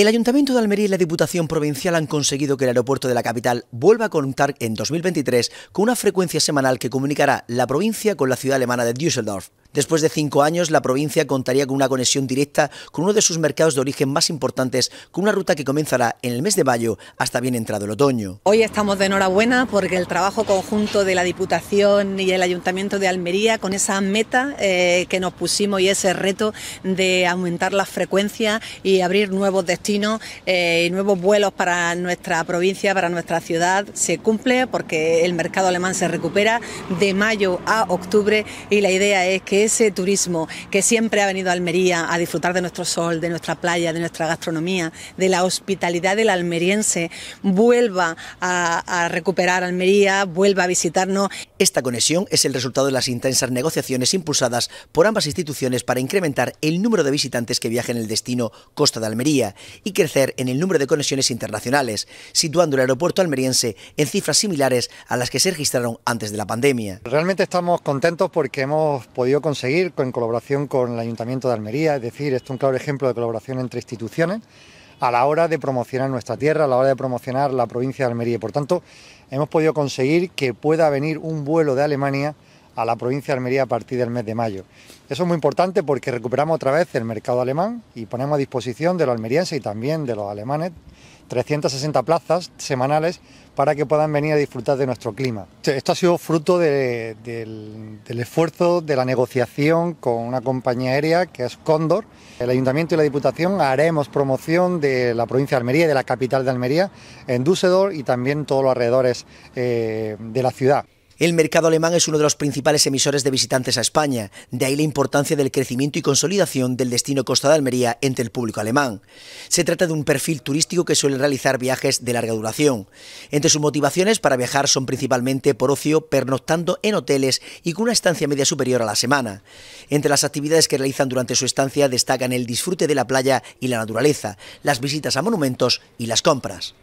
El Ayuntamiento de Almería y la Diputación Provincial han conseguido que el aeropuerto de la capital vuelva a contar en 2023 con una frecuencia semanal que comunicará la provincia con la ciudad alemana de Düsseldorf. Después de cinco años, la provincia contaría con una conexión directa con uno de sus mercados de origen más importantes, con una ruta que comenzará en el mes de mayo hasta bien entrado el otoño. Hoy estamos de enhorabuena porque el trabajo conjunto de la Diputación y el Ayuntamiento de Almería, con esa meta eh, que nos pusimos y ese reto de aumentar la frecuencia y abrir nuevos destinos eh, y nuevos vuelos para nuestra provincia, para nuestra ciudad, se cumple porque el mercado alemán se recupera de mayo a octubre y la idea es que ese turismo que siempre ha venido a Almería a disfrutar de nuestro sol, de nuestra playa, de nuestra gastronomía, de la hospitalidad del almeriense, vuelva a, recuperar Almería, vuelva a visitarnos. Esta conexión es el resultado de las intensas negociaciones impulsadas por ambas instituciones para incrementar el número de visitantes que viajen al el destino Costa de Almería y crecer en el número de conexiones internacionales, situando el aeropuerto almeriense en cifras similares a las que se registraron antes de la pandemia. Realmente estamos contentos porque hemos podido conseguir en colaboración con el Ayuntamiento de Almería, es decir, esto es un claro ejemplo de colaboración entre instituciones a la hora de promocionar nuestra tierra, a la hora de promocionar la provincia de Almería. Y por tanto, hemos podido conseguir que pueda venir un vuelo de Alemania a la provincia de Almería a partir del mes de mayo. Eso es muy importante porque recuperamos otra vez el mercado alemán y ponemos a disposición de los almerienses y también de los alemanes 360 plazas semanales para que puedan venir a disfrutar de nuestro clima. Esto ha sido fruto del, esfuerzo de la negociación con una compañía aérea que es Cóndor. El Ayuntamiento y la Diputación haremos promoción de la provincia de Almería y de la capital de Almería en Düsseldorf y también todos los alrededores eh, de la ciudad. El mercado alemán es uno de los principales emisores de visitantes a España, de ahí la importancia del crecimiento y consolidación del destino Costa de Almería entre el público alemán. Se trata de un perfil turístico que suele realizar viajes de larga duración. Entre sus motivaciones para viajar son principalmente por ocio, pernoctando en hoteles y con una estancia media superior a la semana. Entre las actividades que realizan durante su estancia destacan el disfrute de la playa y la naturaleza, las visitas a monumentos y las compras.